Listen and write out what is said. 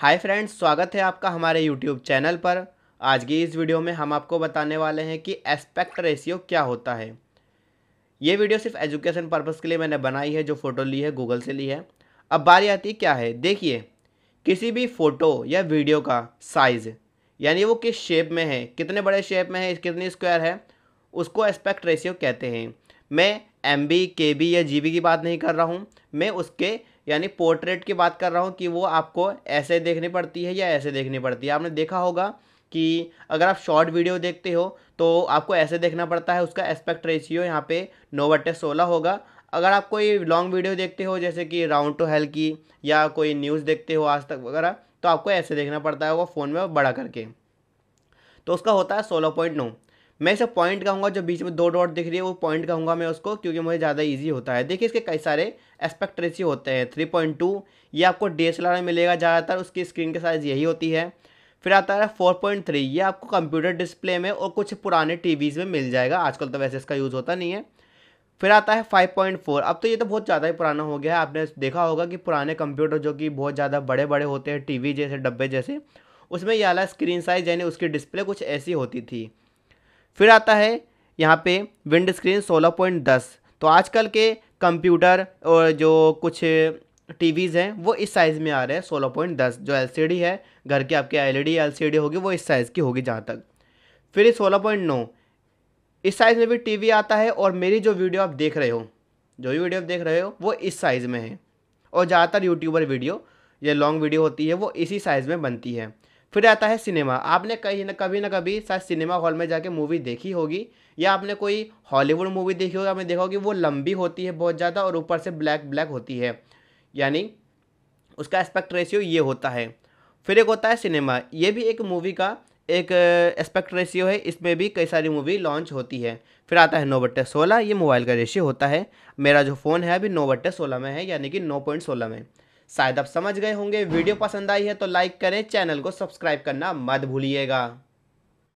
hi friends स्वागत है आपका हमारे यूट्यूब चैनल पर आज की इस वीडियो में हम आपको बताने वाले हैं कि एस्पेक्ट रेशियो क्या होता है ये वीडियो सिर्फ एजुकेशन पर्पज़ के लिए मैंने बनाई है जो फ़ोटो ली है गूगल से ली है अब बारी आती क्या है देखिए किसी भी फ़ोटो या वीडियो का साइज़ यानी वो किस शेप में है कितने बड़े शेप में है कितनी स्क्वायर है उसको एस्पेक्ट रेशियो कहते हैं मैं एम बी के बी या जी बी की बात नहीं कर रहा हूँ मैं उसके यानी पोर्ट्रेट की बात कर रहा हूँ कि वो आपको ऐसे देखनी पड़ती है या ऐसे देखनी पड़ती है आपने देखा होगा कि अगर आप शॉर्ट वीडियो देखते हो तो आपको ऐसे देखना पड़ता है उसका एस्पेक्ट रेशियो यहाँ पे नो बटे सोलह होगा अगर आप कोई लॉन्ग वीडियो देखते हो जैसे कि राउंड टू हेल की या कोई न्यूज़ देखते हो आज तक वगैरह तो आपको ऐसे देखना पड़ता है वो फ़ोन में बड़ा करके तो उसका होता है सोलह पॉइंट नौ मैं इसे पॉइंट कहूँगा जो बीच में दो डॉट दिख रही है वो पॉइंट कहूँगा मैं उसको क्योंकि मुझे ज़्यादा ईजी होता है देखिए इसके कई सारे एस्पेक्ट रेसी होते हैं थ्री पॉइंट टू ये आपको डी एस एल आर में मिलेगा ज़्यादातर उसकी स्क्रीन के साइज़ यही होती है फिर आता है फोर पॉइंट थ्री ये आपको कंप्यूटर डिस्प्ले में और कुछ पुराने टी वीज़ में मिल जाएगा आजकल तो वैसे इसका यूज़ होता नहीं है फिर आता है फाइव पॉइंट फोर अब तो ये तो बहुत ज़्यादा ही पुराना हो गया है आपने देखा होगा कि पुराने कंप्यूटर जो कि बहुत ज़्यादा बड़े बड़े होते हैं टीवी जैसे डब्बे जैसे उसमें ये आला स्क्रीन साइज यानी उसकी डिस्प्ले कुछ ऐसी होती थी फिर आता है यहाँ पे विंड स्क्रीन सोलह पॉइंट दस तो आजकल के कंप्यूटर और जो कुछ टीवीज़ हैं वो इस साइज़ में आ रहे हैं सोलह पॉइंट दस जो एल है घर के आपके एल ई एलसीडी होगी वो इस साइज़ की होगी जहाँ तक फिर सोलह पॉइंट नौ इस साइज़ में भी टीवी आता है और मेरी जो वीडियो आप देख रहे हो जो भी वीडियो आप देख रहे हो वो इस साइज़ में है और ज़्यादातर यूट्यूबर वीडियो या लॉन्ग वीडियो होती है वो इसी साइज़ में बनती है फिर आता है सिनेमा आपने कहीं ना कभी ना कभी शायद सिनेमा हॉल में जाके मूवी देखी होगी या आपने कोई हॉलीवुड मूवी देखी होगी आपने देखा होगी वो लंबी होती है बहुत ज़्यादा और ऊपर से ब्लैक ब्लैक होती है यानी उसका एस्पेक्ट रेशियो ये होता है फिर एक होता है सिनेमा ये भी एक मूवी का एक एस्पेक्ट रेशियो है इसमें भी कई सारी मूवी लॉन्च होती है फिर आता है नौ बट्टे सोलह ये मोबाइल का रेशियो होता है मेरा जो फ़ोन है अभी नौ बट्टे सोलह में है यानी कि नौ पॉइंट सोलह में शायद आप समझ गए होंगे वीडियो पसंद आई है तो लाइक करें चैनल को सब्सक्राइब करना मत भूलिएगा